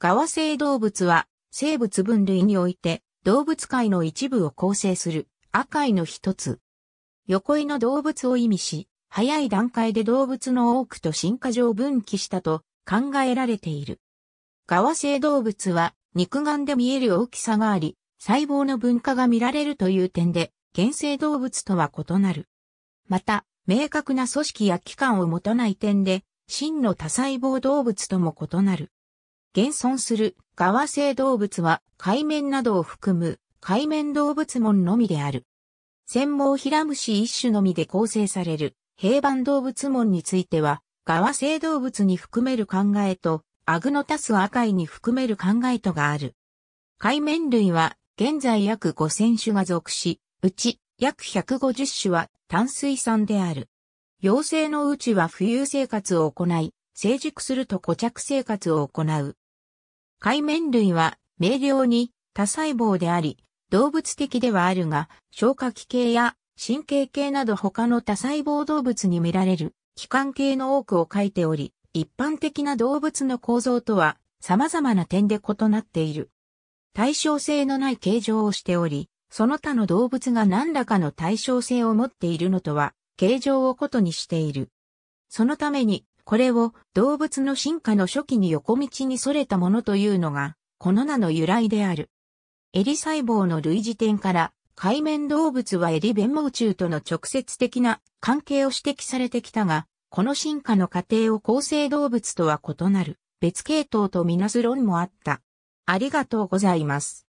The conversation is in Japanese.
ガワ性動物は生物分類において動物界の一部を構成する赤いの一つ。横井の動物を意味し、早い段階で動物の多くと進化上分岐したと考えられている。ガワ性動物は肉眼で見える大きさがあり、細胞の分化が見られるという点で、原生動物とは異なる。また、明確な組織や器官を持たない点で、真の多細胞動物とも異なる。現存する側生動物は海面などを含む海面動物門のみである。専門ヒラムシ一種のみで構成される平板動物門については、側生動物に含める考えと、アグノタスアカイに含める考えとがある。海面類は現在約5000種が属し、うち約150種は淡水産である。幼生のうちは浮遊生活を行い、成熟すると固着生活を行う。海綿類は明瞭に多細胞であり、動物的ではあるが、消化器系や神経系など他の多細胞動物に見られる器官系の多くを書いており、一般的な動物の構造とは様々な点で異なっている。対称性のない形状をしており、その他の動物が何らかの対称性を持っているのとは、形状をことにしている。そのために、これを動物の進化の初期に横道に逸れたものというのが、この名の由来である。エリ細胞の類似点から、海面動物はエリ弁毛虫との直接的な関係を指摘されてきたが、この進化の過程を構成動物とは異なる、別系統とみなす論もあった。ありがとうございます。